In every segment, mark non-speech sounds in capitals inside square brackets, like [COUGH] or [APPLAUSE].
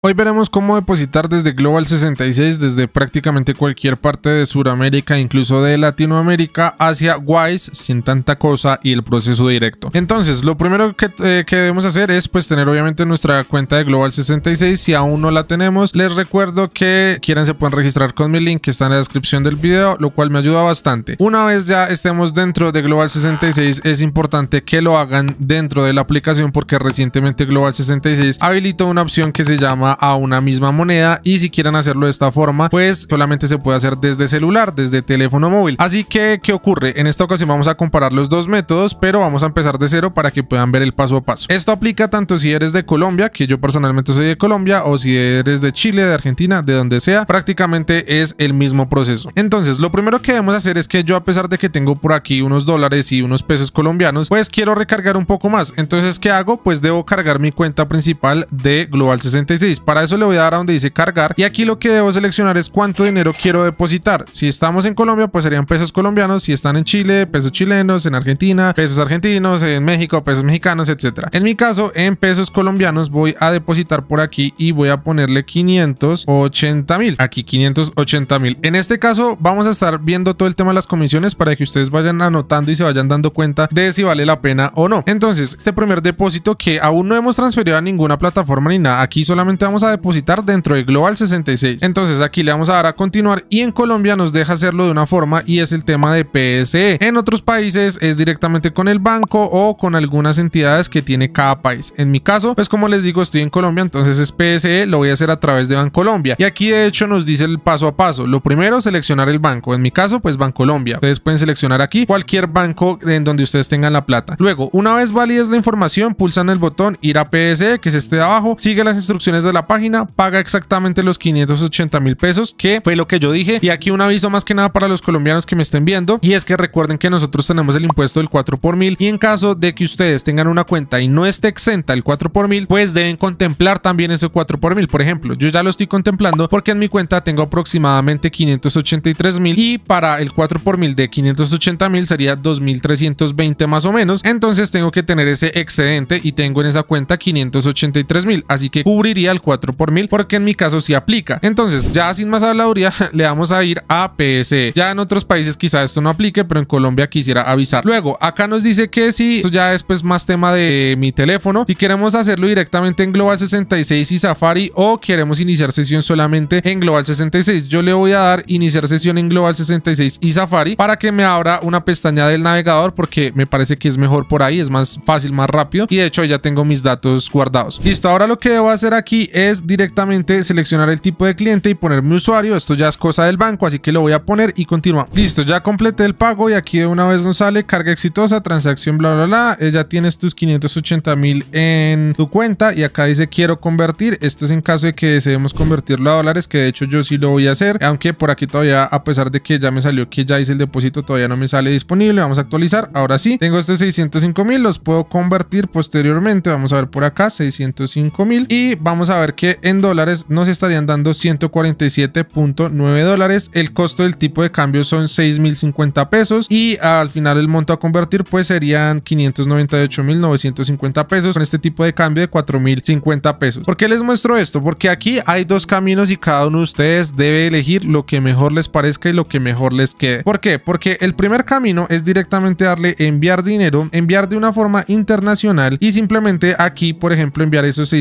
Hoy veremos cómo depositar desde Global 66 desde prácticamente cualquier parte de Sudamérica, incluso de Latinoamérica, hacia Wise sin tanta cosa y el proceso directo. Entonces, lo primero que, eh, debemos hacer es pues tener obviamente nuestra cuenta de Global 66. Si aún no la tenemos, les recuerdo que quieran se pueden registrar con mi link que está en la descripción del video, lo cual me ayuda bastante. Una vez ya estemos dentro de Global 66, es importante que lo hagan dentro de la aplicación porque recientemente Global 66 habilitó una opción que se llama a una misma moneda y si quieren hacerlo de esta forma pues solamente se puede hacer desde celular, desde teléfono móvil. Así que, ¿qué ocurre? En esta ocasión vamos a comparar los dos métodos pero vamos a empezar de cero para que puedan ver el paso a paso. Esto aplica tanto si eres de Colombia, que yo personalmente soy de Colombia, o si eres de Chile, de Argentina, de donde sea, prácticamente es el mismo proceso. Entonces, lo primero que debemos hacer es que yo a pesar de que tengo por aquí unos dólares y unos pesos colombianos, pues quiero recargar un poco más. Entonces, ¿qué hago? Pues debo cargar mi cuenta principal de Global 66 pues para eso le voy a dar a donde dice cargar y aquí lo que debo seleccionar es cuánto dinero quiero depositar. Si estamos en Colombia, pues serían pesos colombianos. Si están en Chile, pesos chilenos, en Argentina, pesos argentinos, en México, pesos mexicanos, etcétera. En mi caso, en pesos colombianos voy a depositar por aquí y voy a ponerle 580 mil. Aquí 580 mil. En este caso vamos a estar viendo todo el tema de las comisiones para que ustedes vayan anotando y se vayan dando cuenta de si vale la pena o no. Entonces, este primer depósito que aún no hemos transferido a ninguna plataforma ni nada, aquí solamente vamos a depositar dentro de Global 66. Entonces aquí le vamos a dar a continuar y en Colombia nos deja hacerlo de una forma y es el tema de PSE. En otros países es directamente con el banco o con algunas entidades que tiene cada país. En mi caso, pues como les digo, estoy en Colombia, entonces es PSE, lo voy a hacer a través de Bancolombia. Y aquí de hecho nos dice el paso a paso. Lo primero, seleccionar el banco. En mi caso, pues Bancolombia. Ustedes pueden seleccionar aquí cualquier banco en donde ustedes tengan la plata. Luego, una vez válidas la información, pulsan el botón ir a PSE, que se este de abajo, sigue las instrucciones de la página, paga exactamente los 580 mil pesos, que fue lo que yo dije. Y aquí un aviso más que nada para los colombianos que me estén viendo, y es que recuerden que nosotros tenemos el impuesto del 4 por mil, y en caso de que ustedes tengan una cuenta y no esté exenta el 4 por mil, pues deben contemplar también ese 4 por mil. Por ejemplo, yo ya lo estoy contemplando porque en mi cuenta tengo aproximadamente 583 mil y para el 4 por mil de 580 mil sería 2320 más o menos. Entonces tengo que tener ese excedente y tengo en esa cuenta 583 mil, así que cubriría el por 1000 porque en mi caso sí aplica. Entonces ya sin más habladuría [LAUGHS] le vamos a ir a PSE. Ya en otros países quizá esto no aplique pero en Colombia quisiera avisar. Luego acá nos dice que si esto ya es pues más tema de mi teléfono. Si queremos hacerlo directamente en Global 66 y Safari o queremos iniciar sesión solamente en Global 66. Yo le voy a dar iniciar sesión en Global 66 y Safari para que me abra una pestaña del navegador porque me parece que es mejor por ahí. Es más fácil, más rápido y de hecho ya tengo mis datos guardados. Listo, ahora lo que debo hacer aquí es directamente seleccionar el tipo de cliente y poner mi usuario. Esto ya es cosa del banco, así que lo voy a poner y continúa. Listo, ya completé el pago y aquí de una vez nos sale carga exitosa, transacción, bla, bla, bla. Eh, ya tienes tus 580 mil en tu cuenta y acá dice quiero convertir. Esto es en caso de que deseemos convertirlo a dólares, que de hecho yo sí lo voy a hacer. Aunque por aquí todavía, a pesar de que ya me salió que ya hice el depósito, todavía no me sale disponible. Vamos a actualizar. Ahora sí, tengo estos 605 mil, los puedo convertir posteriormente. Vamos a ver por acá, 605 mil y vamos a ver que en dólares nos estarían dando 147.9 dólares. El costo del tipo de cambio son 6.050 pesos y al final el monto a convertir pues serían 598.950 pesos con este tipo de cambio de 4.050 pesos. ¿Por qué les muestro esto? Porque aquí hay dos caminos y cada uno de ustedes debe elegir lo que mejor les parezca y lo que mejor les quede. ¿Por qué? Porque el primer camino es directamente darle enviar dinero, enviar de una forma internacional y simplemente aquí por ejemplo enviar esos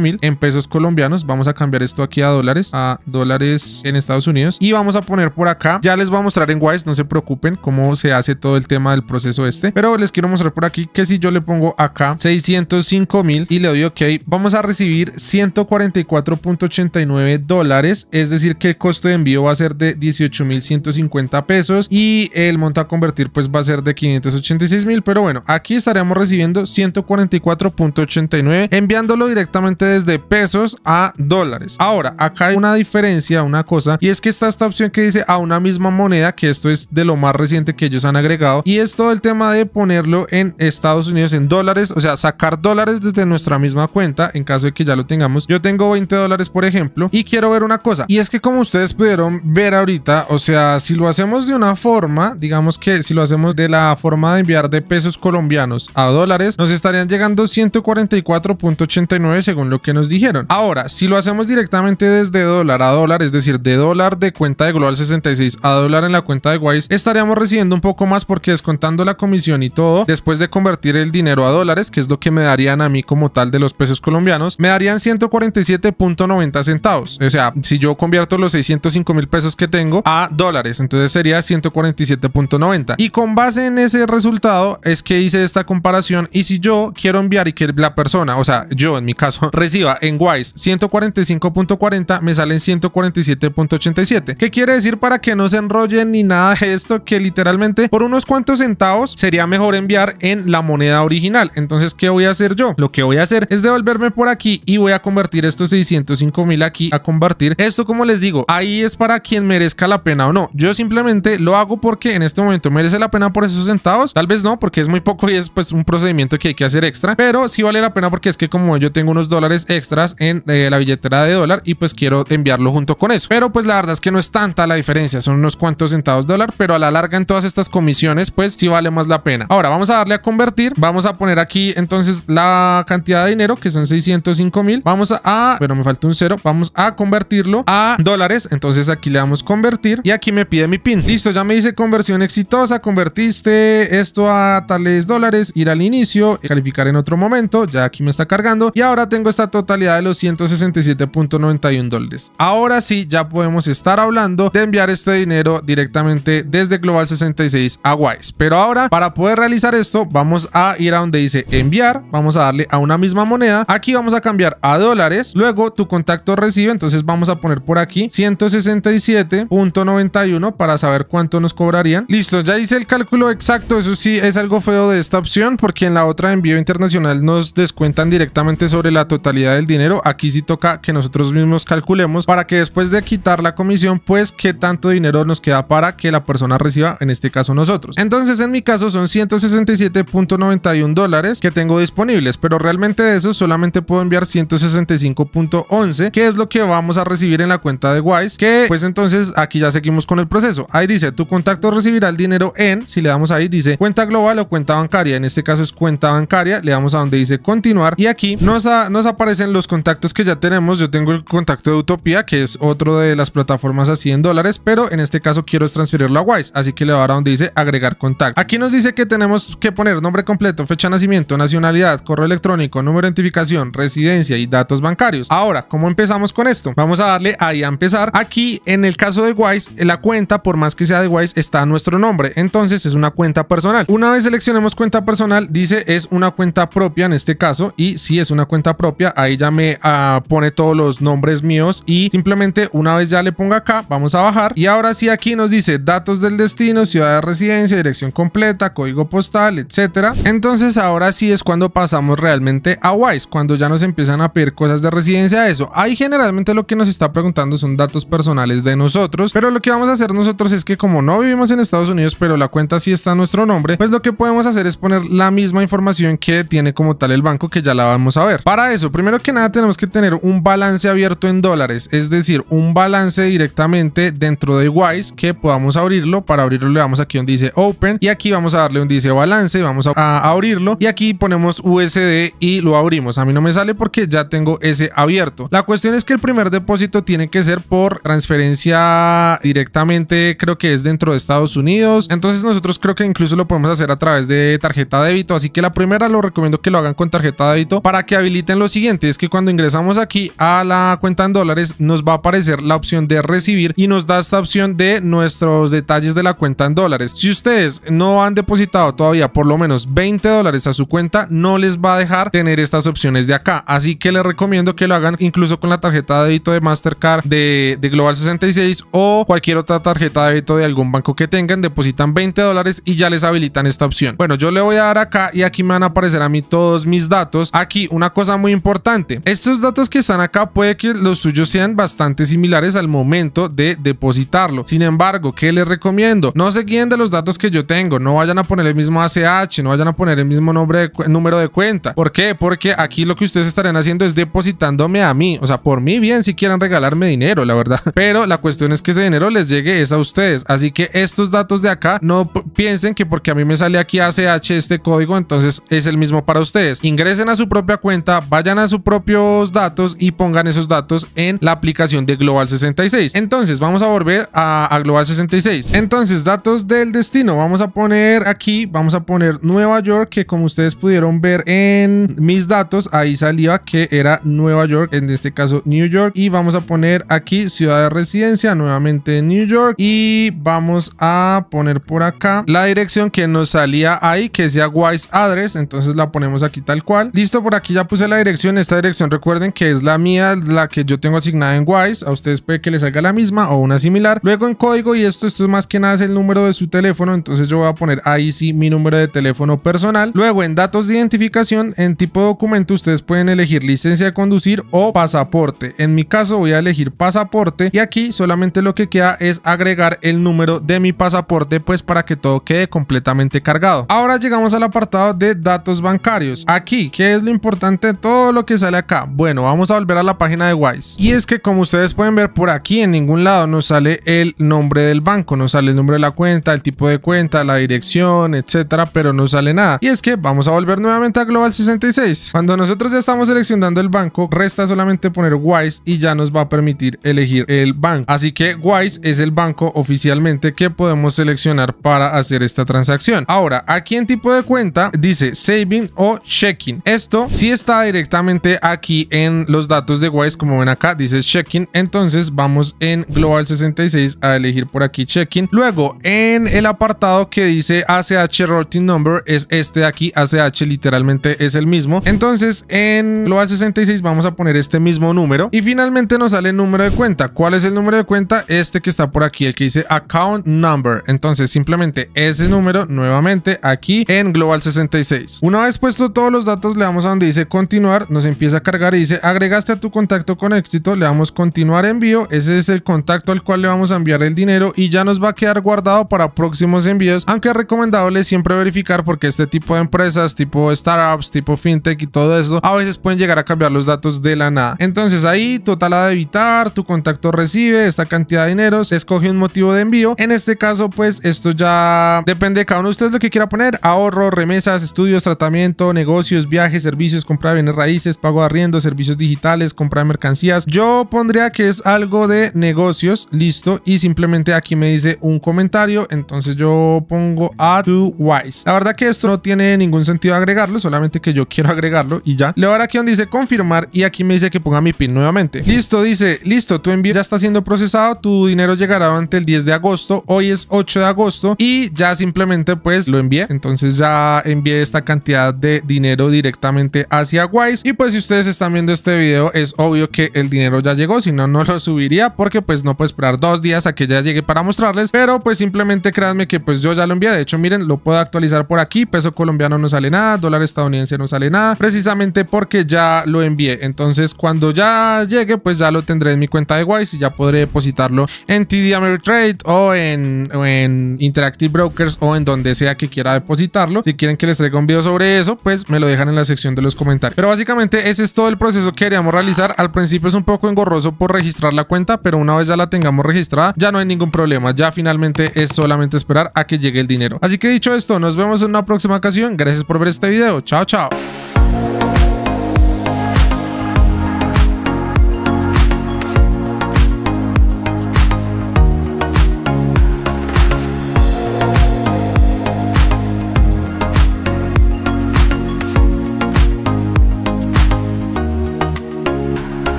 mil en pesos colombianos. Vamos a cambiar esto aquí a dólares, a dólares en Estados Unidos. Y vamos a poner por acá, ya les voy a mostrar en Wise, no se preocupen cómo se hace todo el tema del proceso este. Pero les quiero mostrar por aquí que si yo le pongo acá 605 mil y le doy OK, vamos a recibir 144.89 dólares. Es decir que el costo de envío va a ser de 18.150 pesos y el monto a convertir pues va a ser de 586 mil. Pero bueno, aquí estaremos recibiendo 144.89 enviándolo directamente desde pesos a dólares. Ahora, acá hay una diferencia, una cosa, y es que está esta opción que dice a una misma moneda, que esto es de lo más reciente que ellos han agregado, y es todo el tema de ponerlo en Estados Unidos en dólares, o sea, sacar dólares desde nuestra misma cuenta, en caso de que ya lo tengamos. Yo tengo 20 dólares, por ejemplo, y quiero ver una cosa, y es que como ustedes pudieron ver ahorita, o sea, si lo hacemos de una forma, digamos que si lo hacemos de la forma de enviar de pesos colombianos a dólares, nos estarían llegando 144.89 según lo que nos dijeron Ahora, si lo hacemos directamente desde dólar a dólar, es decir, de dólar de cuenta de Global 66 a dólar en la cuenta de Wise, estaríamos recibiendo un poco más porque descontando la comisión y todo, después de convertir el dinero a dólares, que es lo que me darían a mí como tal de los pesos colombianos, me darían 147.90 centavos. O sea, si yo convierto los 605 mil pesos que tengo a dólares, entonces sería 147.90. Y con base en ese resultado es que hice esta comparación y si yo quiero enviar y que la persona, o sea, yo en mi caso, [LAUGHS] reciba en en Wise 145.40 me salen 147.87. ¿Qué quiere decir para que no se enrollen ni nada de esto? Que literalmente por unos cuantos centavos sería mejor enviar en la moneda original. Entonces, ¿qué voy a hacer yo? Lo que voy a hacer es devolverme por aquí y voy a convertir estos 605 mil aquí a convertir. Esto, como les digo, ahí es para quien merezca la pena o no. Yo simplemente lo hago porque en este momento merece la pena por esos centavos. Tal vez no, porque es muy poco y es pues un procedimiento que hay que hacer extra. Pero sí vale la pena porque es que como yo tengo unos dólares extra, en eh, la billetera de dólar y pues quiero enviarlo junto con eso. Pero pues la verdad es que no es tanta la diferencia, son unos cuantos centavos de dólar, pero a la larga en todas estas comisiones pues sí vale más la pena. Ahora vamos a darle a convertir, vamos a poner aquí entonces la cantidad de dinero que son 605 mil, vamos a, pero me falta un cero, vamos a convertirlo a dólares, entonces aquí le damos convertir y aquí me pide mi pin. Listo, ya me dice conversión exitosa, convertiste esto a tales dólares, ir al inicio, calificar en otro momento, ya aquí me está cargando y ahora tengo esta totalidad de los 167.91 dólares. Ahora sí, ya podemos estar hablando de enviar este dinero directamente desde Global 66 a Wise. Pero ahora, para poder realizar esto, vamos a ir a donde dice enviar, vamos a darle a una misma moneda. Aquí vamos a cambiar a dólares, luego tu contacto recibe, entonces vamos a poner por aquí 167.91 para saber cuánto nos cobrarían. Listo, ya hice el cálculo exacto, eso sí es algo feo de esta opción porque en la otra envío internacional nos descuentan directamente sobre la totalidad del dinero aquí sí toca que nosotros mismos calculemos para que después de quitar la comisión, pues qué tanto dinero nos queda para que la persona reciba, en este caso nosotros. Entonces en mi caso son 167.91 dólares que tengo disponibles, pero realmente de eso solamente puedo enviar 165.11, que es lo que vamos a recibir en la cuenta de Wise, que pues entonces aquí ya seguimos con el proceso. Ahí dice, tu contacto recibirá el dinero en, si le damos ahí, dice cuenta global o cuenta bancaria, en este caso es cuenta bancaria, le damos a donde dice continuar y aquí nos, nos aparecen los contactos que ya tenemos, yo tengo el contacto de Utopía, que es otro de las plataformas así en dólares, pero en este caso quiero transferirlo a Wise, así que le voy a dar donde dice agregar contacto. Aquí nos dice que tenemos que poner nombre completo, fecha de nacimiento, nacionalidad, correo electrónico, número de identificación, residencia y datos bancarios. Ahora, ¿cómo empezamos con esto? Vamos a darle ahí a empezar. Aquí, en el caso de Wise, la cuenta, por más que sea de Wise, está a nuestro nombre, entonces es una cuenta personal. Una vez seleccionemos cuenta personal, dice es una cuenta propia en este caso, y si es una cuenta propia, ahí ya me Ah, pone todos los nombres míos y simplemente una vez ya le ponga acá, vamos a bajar y ahora sí aquí nos dice datos del destino, ciudad de residencia, dirección completa, código postal, etcétera. Entonces ahora sí es cuando pasamos realmente a WISE, cuando ya nos empiezan a pedir cosas de residencia, eso. Ahí generalmente lo que nos está preguntando son datos personales de nosotros, pero lo que vamos a hacer nosotros es que como no vivimos en Estados Unidos, pero la cuenta sí está a nuestro nombre, pues lo que podemos hacer es poner la misma información que tiene como tal el banco que ya la vamos a ver. Para eso, primero que nada tenemos que tener un balance abierto en dólares, es decir, un balance directamente dentro de Wise que podamos abrirlo. Para abrirlo le damos aquí donde dice Open y aquí vamos a darle donde dice Balance vamos a, a abrirlo y aquí ponemos USD y lo abrimos. A mí no me sale porque ya tengo ese abierto. La cuestión es que el primer depósito tiene que ser por transferencia directamente, creo que es dentro de Estados Unidos. Entonces nosotros creo que incluso lo podemos hacer a través de tarjeta de débito, así que la primera lo recomiendo que lo hagan con tarjeta de débito para que habiliten lo siguiente, es que cuando ingresamos aquí a la cuenta en dólares nos va a aparecer la opción de recibir y nos da esta opción de nuestros detalles de la cuenta en dólares. Si ustedes no han depositado todavía por lo menos 20 dólares a su cuenta, no les va a dejar tener estas opciones de acá. Así que les recomiendo que lo hagan incluso con la tarjeta de débito de Mastercard de, Global 66 o cualquier otra tarjeta de débito de algún banco que tengan. Depositan 20 dólares y ya les habilitan esta opción. Bueno, yo le voy a dar acá y aquí me van a aparecer a mí todos mis datos. Aquí una cosa muy importante. Estos datos que están acá puede que los suyos sean bastante similares al momento de depositarlo. Sin embargo, ¿qué les recomiendo? No se guíen de los datos que yo tengo. No vayan a poner el mismo ACH, no vayan a poner el mismo nombre número de cuenta. ¿Por qué? Porque aquí lo que ustedes estarán haciendo es depositándome a mí. O sea, por mí bien si quieren regalarme dinero, la verdad. [LAUGHS] Pero la cuestión es que ese dinero les llegue es a ustedes. Así que estos datos de acá no piensen que porque a mí me sale aquí ACH este código, entonces es el mismo para ustedes. Ingresen a su propia cuenta, vayan a su propio datos y pongan esos datos en la aplicación de Global 66. Entonces vamos a volver a, a Global 66. Entonces datos del destino. Vamos a poner aquí, vamos a poner Nueva York que como ustedes pudieron ver en mis datos, ahí salía que era Nueva York, en este caso New York. Y vamos a poner aquí ciudad de residencia, nuevamente New York. Y vamos a poner por acá la dirección que nos salía ahí, que sea Wise Address. Entonces la ponemos aquí tal cual. Listo, por aquí ya puse la dirección. Esta dirección recuerden que es la mía, la que yo tengo asignada en Wise, a ustedes puede que les salga la misma o una similar. Luego en código y esto, esto es más que nada es el número de su teléfono, entonces yo voy a poner ahí sí mi número de teléfono personal. Luego en datos de identificación, en tipo documento ustedes pueden elegir licencia de conducir o pasaporte. En mi caso voy a elegir pasaporte y aquí solamente lo que queda es agregar el número de mi pasaporte pues para que todo quede completamente cargado. Ahora llegamos al apartado de datos bancarios. Aquí, que es lo importante? Todo lo que sale acá bueno, vamos a volver a la página de Wise. Y es que como ustedes pueden ver por aquí, en ningún lado nos sale el nombre del banco, nos sale el nombre de la cuenta, el tipo de cuenta, la dirección, etcétera, pero no sale nada. Y es que vamos a volver nuevamente a Global 66. Cuando nosotros ya estamos seleccionando el banco, resta solamente poner Wise y ya nos va a permitir elegir el banco. Así que Wise es el banco oficialmente que podemos seleccionar para hacer esta transacción. Ahora, aquí en tipo de cuenta dice saving o checking. Esto sí está directamente aquí aquí en los datos de Wise, como ven acá, dice checking. Entonces vamos en Global 66 a elegir por aquí checking. Luego en el apartado que dice ACH Routing Number es este de aquí. ACH literalmente es el mismo. Entonces en Global 66 vamos a poner este mismo número. Y finalmente nos sale el número de cuenta. ¿Cuál es el número de cuenta? Este que está por aquí, el que dice Account Number. Entonces simplemente ese número nuevamente aquí en Global 66. Una vez puesto todos los datos le damos a donde dice continuar. Nos empieza a y dice, agregaste a tu contacto con éxito, le damos continuar envío, ese es el contacto al cual le vamos a enviar el dinero y ya nos va a quedar guardado para próximos envíos, aunque es recomendable siempre verificar porque este tipo de empresas, tipo startups, tipo fintech y todo eso, a veces pueden llegar a cambiar los datos de la nada. Entonces ahí, total de evitar tu contacto recibe esta cantidad de dinero, se escoge un motivo de envío, en este caso pues esto ya depende de cada uno de ustedes lo que quiera poner, ahorro, remesas, estudios, tratamiento, negocios, viajes, servicios, compra bienes raíces, pago de Riendo, servicios digitales, compra de mercancías. Yo pondría que es algo de negocios, listo. Y simplemente aquí me dice un comentario, entonces yo pongo a tu wise. La verdad que esto no tiene ningún sentido agregarlo, solamente que yo quiero agregarlo y ya. Le dar aquí donde dice confirmar y aquí me dice que ponga mi PIN nuevamente. Listo, dice, listo, tu envío ya está siendo procesado, tu dinero llegará durante el 10 de agosto, hoy es 8 de agosto y ya simplemente pues lo envié. Entonces ya envié esta cantidad de dinero directamente hacia Wise y pues si ustedes están viendo este video, es obvio que el dinero ya llegó, si no, no lo subiría porque pues no puedo esperar dos días a que ya llegue para mostrarles, pero pues simplemente créanme que pues yo ya lo envié, de hecho miren, lo puedo actualizar por aquí, peso colombiano no sale nada, dólar estadounidense no sale nada, precisamente porque ya lo envié, entonces cuando ya llegue pues ya lo tendré en mi cuenta de Wise y ya podré depositarlo en TD Ameritrade o en, o en Interactive Brokers o en donde sea que quiera depositarlo, si quieren que les traiga un video sobre eso, pues me lo dejan en la sección de los comentarios, pero básicamente ese es todo el proceso que queríamos realizar. Al principio es un poco engorroso por registrar la cuenta, pero una vez ya la tengamos registrada, ya no hay ningún problema. Ya finalmente es solamente esperar a que llegue el dinero. Así que dicho esto, nos vemos en una próxima ocasión. Gracias por ver este video. Chao, chao.